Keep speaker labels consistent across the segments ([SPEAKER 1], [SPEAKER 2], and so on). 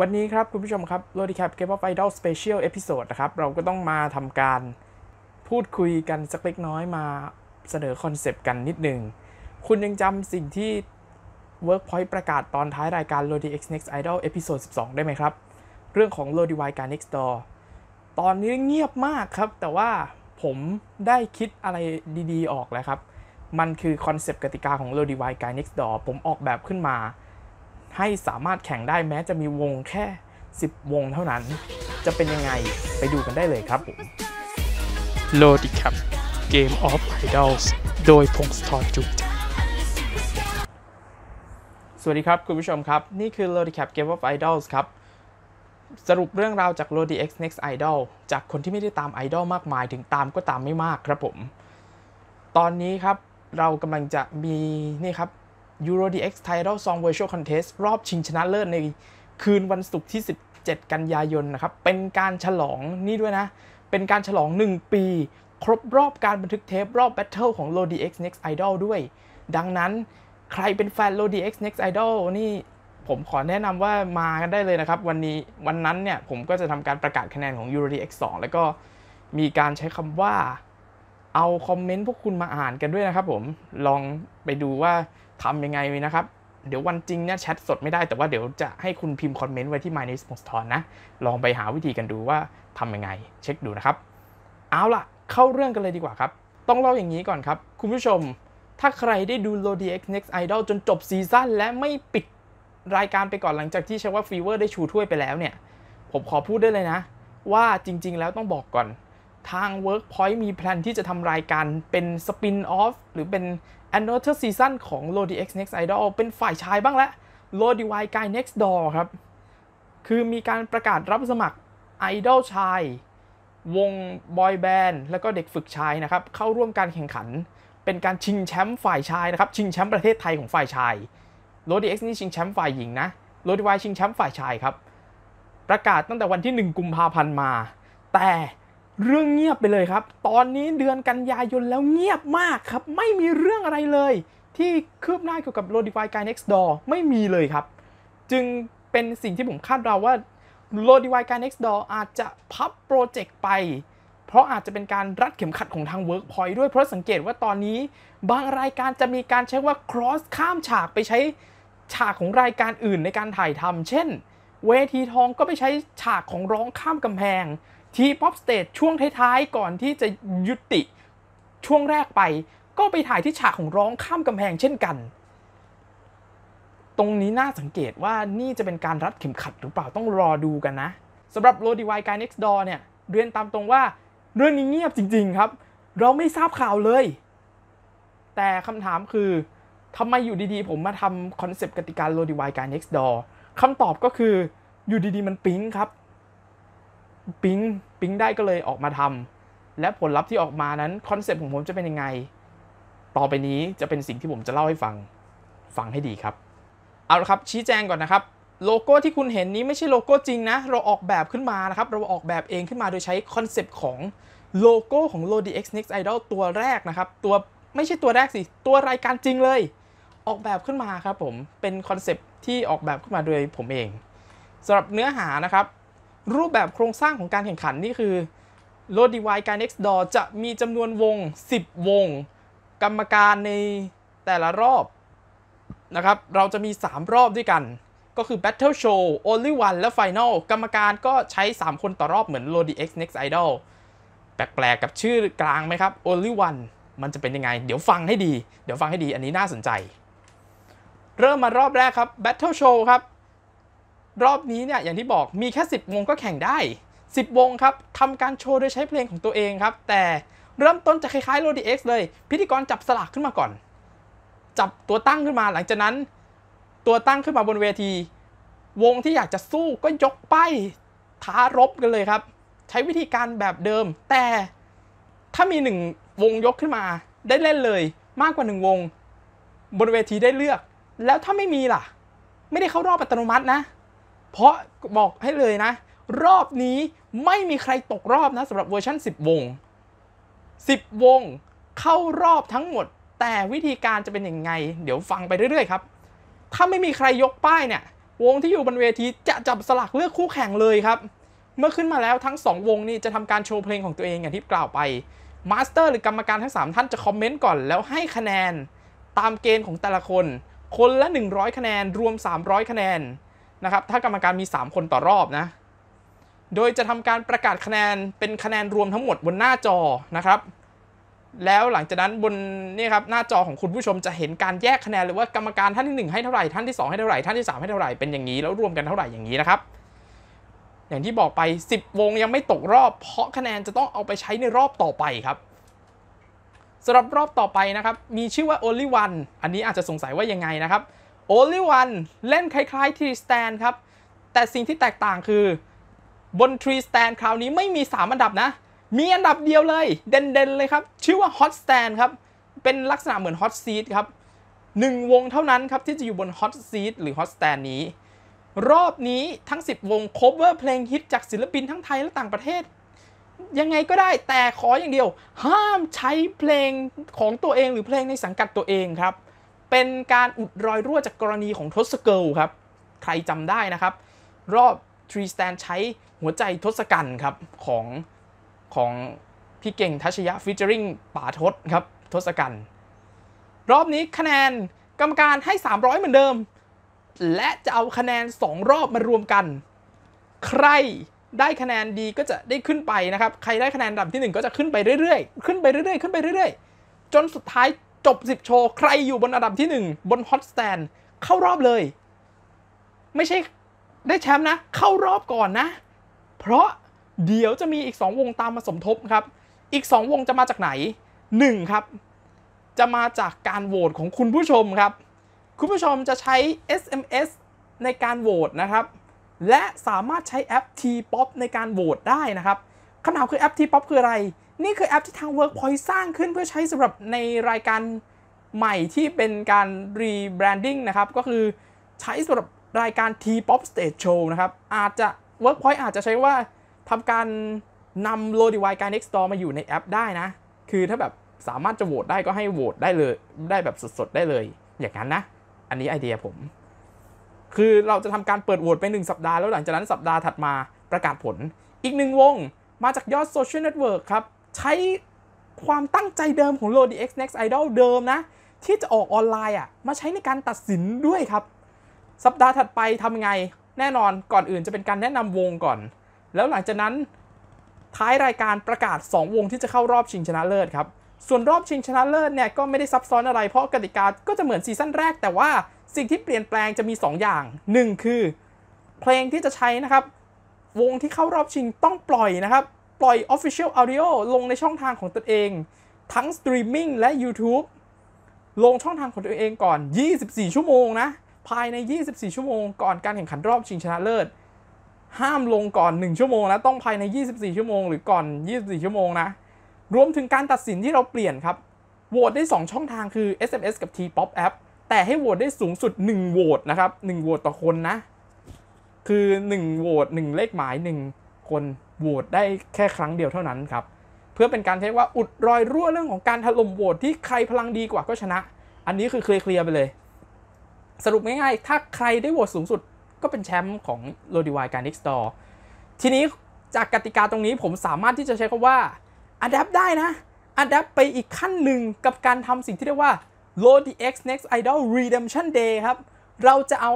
[SPEAKER 1] วันนี้ครับคุณผู้ชมครับโรดีแคปเกมออไอดอลสเปเชียลเอพิโซดนะครับ เราก็ต้องมาทำการพูดคุยกันสักเล็กน้อยมาเสนอคอนเซปต์กันนิดหนึ่ง คุณยังจำสิ่งที่ Workpoint ประกาศตอนท้ายรายการ l o d i X Next Idol เอพิโซด12 ได้ไหมครับ เรื่องของ l o d i Y การ Next Door ตอนนี้เงียบมากครับ แต่ว่าผมได้คิดอะไรดีๆออกแล้วครับ มันคือคอนเซปต์กติกาของ l o d i Y การ Next Door ผมออกแบบขึ้นมาให้สามารถแข่งได้แม้จะมีวงแค่ 10 วงเท่านั้น จะเป็นยังไงไปดูกันได้เลยครับผมโลดิครับเกมออฟไอดอลโดยพงศธรจุกสวัสดีครับ คุณผู้ชมครับ นี่คือโลด d i Cap g a ออ of i อ o l s ครับ สรุปเรื่องราวจากซ์เน X Next Idol จากคนที่ไม่ได้ตามไอดอลมากมายถึงตามก็ตามไม่มากครับผม ตอนนี้ครับเรากำลังจะมีนี่ครับ Euro DX Title Song Virtual Contest รอบชิงชนะเลิศในคืนวันศุกร์ที่ 17 กันยายนนะครับ เป็นการฉลองนี่ด้วยนะ เป็นการฉลอง 1 ปี ครบรอบการบันทึกเทป รอบแบทเทิลของ LoDX Next Idol ด้วย ดังนั้นใครเป็นแฟน LoDX Next Idol นี่ผมขอแนะนำว่ามากันได้เลยนะครับ วันนี้วันนั้นเนี่ยผมก็จะทำการประกาศคะแนนของ EuroDX 2 แล้วก็มีการใช้คำว่าเอาคอมเมนต์พวกคุณมาอ่านกันด้วยนะครับผมลองไปดูว่าทำยังไงนะครับ เดี๋ยววันจริงเนี่ยแชทสดไม่ได้แต่ว่าเดี๋ยวจะให้คุณพิมพ์คอมเมนต์ไว้ที่ My News p o s t นะ ลองไปหาวิธีกันดูว่าทำยังไง เช็คดูนะครับ เอาล่ะ เข้าเรื่องกันเลยดีกว่าครับ ต้องเล่าอย่างนี้ก่อนครับ คุณผู้ชม ถ้าใครได้ดู Lodix Next Idol จนจบซีซั่นและไม่ปิดรายการไปก่อนหลังจากที่เชว่าฟีเวอร์ได้ชูถ้วยไปแล้วเนี่ย ผมขอพูดได้เลยนะ ว่าจริง ๆแล้วต้องบอกก่อนทาง Workpoint มีแพลนที่จะทำรายการเป็นสปินออฟหรือเป็น a n เทอร์ซีซั่นของ l o d x Next Idol เป็นฝ่ายชายบ้างแลว l o d y Guy Next Door ครับ คือมีการประกาศรับสมัครไอดอลชาย วงบอยแบนด์แล้วก็เด็กฝึกชายนะครับ เข้าร่วมการแข่งขัน เป็นการชิงแชมป์ฝ่ายชายนะครับ ชิงแชมป์ประเทศไทยของฝ่ายชาย l o d x นี่ชิงแชมป์ฝ่ายหญิงนะ l o d y ชิงแชมป์ฝ่ายชายครับประกาศตั้งแต่วันที่ 1กุมภาพันธ์มา แต่เรื่องเงียบไปเลยครับ ตอนนี้เดือนกันยายนแล้วเงียบมากครับ ไม่มีเรื่องอะไรเลย ที่คืบหน้าเกี่ยวกับ l o d i f y Guy Next Door ไม่มีเลยครับ จึงเป็นสิ่งที่ผมคาดเราว่า l o d i f y Guy Next Door อาจจะพับโปรเจกต์ไป เพราะอาจจะเป็นการรัดเข็มขัดของทาง Workpoint ด้วย เพราะสังเกตว่าตอนนี้บางรายการจะมีการใช้ว่า cross ข้ามฉากไปใช้ฉากของรายการอื่นในการถ่ายทำเช่นเวทีทองก็ไปใช้ฉากของร้องข้ามกำแพงทีป๊อปสเตจช่วงท้าย ๆ ก่อนที่จะยุติช่วงแรกไปก็ไปถ่ายที่ฉากของร้องข้ามกำแพงเช่นกัน ตรงนี้น่าสังเกตว่านี่จะเป็นการรัดเข็มขัดหรือเปล่าต้องรอดูกันนะสำหรับโรดีไวายการ next d o o เนี่ยเรียนตามตรงว่า เรื่องนี้เงียบจริง ๆครับ เราไม่ทราบข่าวเลย แต่คำถามคือทำไมอยู่ดีๆ ผมมาทำคอนเซปต์กติกาโรดีไวายการ next d o o คำตอบก็คืออยู่ดี ๆ มันปิ๊งครับปิ๊ง ปิ๊งได้ก็เลยออกมาทำ และผลลัพธ์ที่ออกมานั้นคอนเซปต์ของผมจะเป็นยังไง ต่อไปนี้จะเป็นสิ่งที่ผมจะเล่าให้ฟัง ฟังให้ดีครับ เอาละครับชี้แจงก่อนนะครับ โลโก้ที่คุณเห็นนี้ไม่ใช่โลโก้จริงนะ เราออกแบบขึ้นมานะครับ เราออกแบบเองขึ้นมาโดยใช้คอนเซปต์ของโลโก้ของ Lodix Next Idol ตัวแรกนะครับ ตัวไม่ใช่ตัวแรกสิ ตัวรายการจริงเลย ออกแบบขึ้นมาครับ ผม เป็นคอนเซปต์ที่ออกแบบขึ้นมาโดยผมเองสำหรับเนื้อหานะครับรูปแบบโครงสร้างของการแข่งขันนี่คือโลดีวายการ next door จะมีจำนวนวง 10 วง กรรมการในแต่ละรอบนะครับเราจะมี 3 รอบด้วยกัน ก็คือ Battle Show Only One และ Final กรรมการก็ใช้ 3 คนต่อรอบเหมือน l o d x Next Idol แปลกๆกับชื่อกลางไหมครับ Only One มันจะเป็นยังไง เดี๋ยวฟังให้ดี เดี๋ยวฟังให้ดีอันนี้น่าสนใจ เริ่มมารอบแรกครับ Battle Show ครับรอบนี้เนี่ยอย่างที่บอกมีแค่ 10 วงก็แข่งได้ 10 วงครับทำการโชว์โดยใช้เพลงของตัวเองครับ แต่เริ่มต้นจะคล้ายๆโรดีเอ็กซ์เลย พิธีกรจับสลากขึ้นมาก่อน จับตัวตั้งขึ้นมาหลังจากนั้น ตัวตั้งขึ้นมาบนเวที วงที่อยากจะสู้ก็ยกป้ายท้ารบกันเลยครับ ใช้วิธีการแบบเดิมแต่ถ้ามีหนึ่งวงยกขึ้นมาได้เล่นเลยมากกว่าหนึ่งวงบนเวทีได้เลือก แล้วถ้าไม่มีล่ะ ไม่ได้เข้ารอบอัตโนมัตินะเพราะบอกให้เลยนะ รอบนี้ไม่มีใครตกรอบนะสำหรับเวอร์ชัน 10 วง 10 วง เข้ารอบทั้งหมด แต่วิธีการจะเป็นยังไง เดี๋ยวฟังไปเรื่อยๆครับ ถ้าไม่มีใครยกป้ายเนี่ย วงที่อยู่บนเวที จะจับสลักเลือกคู่แข่งเลยครับ เมื่อขึ้นมาแล้วทั้ง 2 วงนี่จะทำการโชว์เพลงของตัวเองอย่างที่กล่าวไปมาสเตอร์หรือกรรมการทั้ง3ท่านจะคอมเมนต์ก่อนแล้วให้คะแนน ตามเกณฑ์ของแต่ละคน คนละ100 คะแนนรวม 300 คะแนนนะครับถ้ากรรมการมี 3 คนต่อรอบนะ โดยจะทำการประกาศคะแนนเป็นคะแนนรวมทั้งหมดบนหน้าจอนะครับ แล้วหลังจากนั้นบนนี่ครับหน้าจอของคุณผู้ชมจะเห็นการแยกคะแนนเลยว่ากรรมการท่านที่1ให้เท่าไหร่ท่านที่2ให้เท่าไหร่ท่านที่3ให้เท่าไหร่เป็นอย่างนี้แล้วรวมกันเท่าไหร่อย่างนี้นะครับอย่างที่บอกไป 10 วงยังไม่ตกรอบเพราะคะแนนจะต้องเอาไปใช้ในรอบต่อไปครับสำหรับรอบต่อไปนะครับมีชื่อว่า Only One อันนี้อาจจะสงสัยว่ายังไงนะครับ Only One เล่นคล้ายๆ Tree Stand ครับ แต่สิ่งที่แตกต่างคือบน Tree Stand คราวนี้ไม่มี 3 อันดับนะ มีอันดับเดียวเลยเด่นๆเลยครับ ชื่อว่า Hot Stand ครับ เป็นลักษณะเหมือน Hot Seat ครับหนึ่งวงเท่านั้นครับที่จะอยู่บน Hot Seat หรือ Hot Stand นี้ รอบนี้ทั้ง 10 วง cover เพลงฮิตจากศิลปินทั้งไทยและต่างประเทศ ยังไงก็ได้แต่ขออย่างเดียว ห้ามใช้เพลงของตัวเองหรือเพลงในสังกัดตัวเองครับเป็นการอุดรอยรั่วจากกรณีของทศเกลครับ ใครจำได้นะครับ รอบทรีสแตนใช้หัวใจทศกัณฐ์ครับของของพี่เก่งทัชยะฟิชเจอริงป่าทศครับทศกัณฐ์รอบนี้คะแนนกรรมการให้ 300 เหมือนเดิม และจะเอาคะแนน 2 รอบมารวมกัน ใครได้คะแนนดีก็จะได้ขึ้นไปนะครับใครได้คะแนนดับที่ 1 ก็จะขึ้นไปเรื่อยๆ ขึ้นไปเรื่อยๆขึ้นไปเรื่อยๆจนสุดท้ายจบ 10 โชว์ ใครอยู่บนอันดับที่ 1 บนฮอตสแตนเข้ารอบเลย ไม่ใช่ได้แชมป์นะเข้ารอบก่อนนะ เพราะเดี๋ยวจะมีอีก 2 วงตามมาสมทบครับ อีก 2 วงจะมาจากไหน 1 ครับ จะมาจากการโหวตของคุณผู้ชมครับ คุณผู้ชมจะใช้ SMS ในการโหวตนะครับ และสามารถใช้แอป T-POP ในการโหวตได้นะครับคำถามคือแอป T-POP คืออะไรนี่คือแอปที่ทาง Workpoint สร้างขึ้นเพื่อใช้สำหรับในรายการใหม่ที่เป็นการรีแบรนดิ้งนะครับก็คือใช้สำหรับรายการ T-POP Stage Show นะครับอาจจะ Workpoint อาจจะใช้ว่าทำการนำโลดีวายการ Next Door มาอยู่ในแอปได้นะ คือถ้าแบบสามารถจะโหวตได้ก็ให้โหวตได้เลยได้แบบสดๆ ได้เลย อย่างนั้นนะ อันนี้ไอเดียผม คือเราจะทำการเปิดโหวตไปหนึ่งสัปดาห์แล้วหลังจากนั้นสัปดาห์ถัดมาประกาศผล อีกหนึ่งวงมาจากยอดโซเชียลเน็ตเวิร์กครับใช้ความตั้งใจเดิมของ Lodi X Next Idol เดิมนะ ที่จะออกออนไลน์อ่ะ มาใช้ในการตัดสินด้วยครับ สัปดาห์ถัดไปทำไง แน่นอนก่อนอื่นจะเป็นการแนะนำวงก่อน แล้วหลังจากนั้นท้ายรายการประกาศ 2 วงที่จะเข้ารอบชิงชนะเลิศครับ ส่วนรอบชิงชนะเลิศเนี่ยก็ไม่ได้ซับซ้อนอะไรเพราะกติกาก็จะเหมือนซีซั่นแรกแต่ว่าสิ่งที่เปลี่ยนแปลงจะมี 2 อย่าง 1 คือ เพลงที่จะใช้นะครับวงที่เข้ารอบชิงต้องปล่อยนะครับปล่อย Official Audio ลงในช่องทางของตนเอง ทั้งสตรีมมิ่งและ YouTube ลงช่องทางของตัวเองก่อน 24 ชั่วโมงนะ ภายใน 24 ชั่วโมงก่อนการแข่งขันรอบชิงชนะเลิศ ห้ามลงก่อน 1 ชั่วโมงนะ ต้องภายใน 24 ชั่วโมงหรือก่อน 24 ชั่วโมงนะ รวมถึงการตัดสินที่เราเปลี่ยนครับโหวตได้ 2 ช่องทางคือ SMS กับ T-POP App แต่ให้โหวตได้สูงสุด1โหวตนะครับ1โหวตต่อคนนะ คือ1โหวต1เลขหมาย 1 คนโหวตได้แค่ครั้งเดียวเท่านั้นครับ เพื่อเป็นการใช้ว่าอุดรอยรั่วเรื่องของการถล่มโหวตที่ใครพลังดีกว่าก็ชนะ อันนี้คือเคลียร์ไปเลย สรุปง่ายๆ ถ้าใครได้โหวตสูงสุดก็เป็นแชมป์ของโลดีวายการนิ x สตอร์ทีนี้จากกติกาตรงนี้ผมสามารถที่จะใช้คำว่าอัดแอปได้นะอัดแอปไปอีกขั้นหนึ่งกับการทำสิ่งที่เรียกว่า LoDX Next Idol Redemption Day ครับเราจะเอา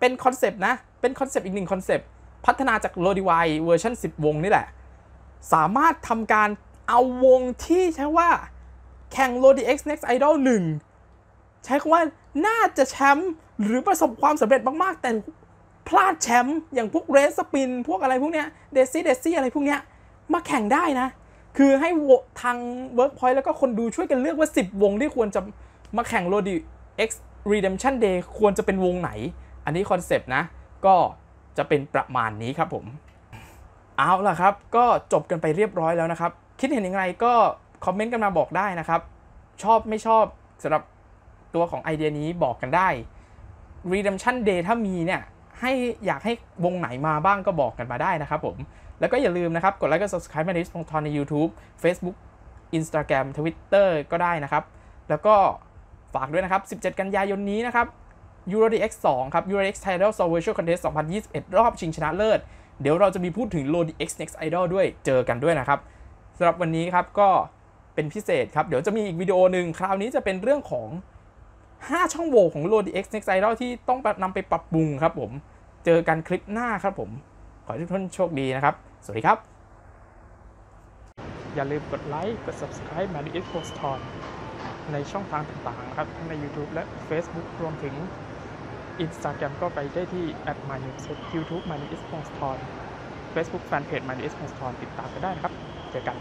[SPEAKER 1] เป็นคอนเซปต์นะ เป็นคอนเซปต์อีกหนึ่งคอนเซปต์พัฒนาจากโลดีวายเวอร์ชัน10 วงนี่แหละ สามารถทำการเอาวงที่ใช้ว่า แข่ง l o d x Next Idol 1 ใช้คำว่าน่าจะแชมป์หรือประสบความสำเร็จมากๆ แต่พลาดแชมป์อย่างพวกเรสสปินพวกอะไรพวกเนี้ยเดซี่เดซี่อะไรพวกเนี้ย มาแข่งได้นะ คือให้ทาง Workpoint แล้วก็คนดูช่วยกันเลือกว่า 10 วงที่ควรจะ มาแข่ง l o d x Redemption Day ควรจะเป็นวงไหน อันนี้คอนเซปต์นะก็จะเป็นประมาณนี้ครับผม เอาล่ะครับ ก็จบกันไปเรียบร้อยแล้วนะครับ คิดเห็นยังไงก็คอมเมนต์กันมาบอกได้นะครับ ชอบไม่ชอบสำหรับตัวของไอเดียนี้บอกกันได้ Redemption Day ถ้ามีเนี่ยให้อยากให้วงไหนมาบ้างก็บอกกันมาได้นะครับผม แล้วก็อย่าลืมนะครับ กดไลค์กด subscribe มาดิสพงทอนใน YouTube Facebook Instagram Twitter ก็ได้นะครับ แล้วก็ฝากด้วยนะครับ 17 กันยายนนี้นะครับ EuroDX 2ครับ EuroDX t i ลคอ s เ u ส v i สอง a l Contest 2021 รอบชิงชนะเลิศ เดี๋ยวเราจะมีพูดถึง LoDX Next Idol ด้วยเจอกันด้วยนะครับสำหรับวันนี้ครับก็เป็นพิเศษครับ เดี๋ยวจะมีอีกวิดีโอหนึ่งคราวนี้จะเป็นเรื่องของ 5 ช่องโหว่ของ LoDX Next Idol ที่ต้องนำไปปรับปรุงครับผมเจอกันคลิปหน้าครับผมขอให้ทุกท่านโชคดีนะครับสวัสดีครับ อย่าลืมกดไลค์กด subscribe มาดิเอ็กโพสทอนในช่องทางต่างๆครับทั้งใน YouTube และ Facebook รวมถึง Instagram ก็ไปได้ที่ at m y n e w s YouTube m y n e w s p o n g s t o r Facebook Fanpage m y n e w s p o n g s t o r ติดตามกันได้นะครับ เจอกัน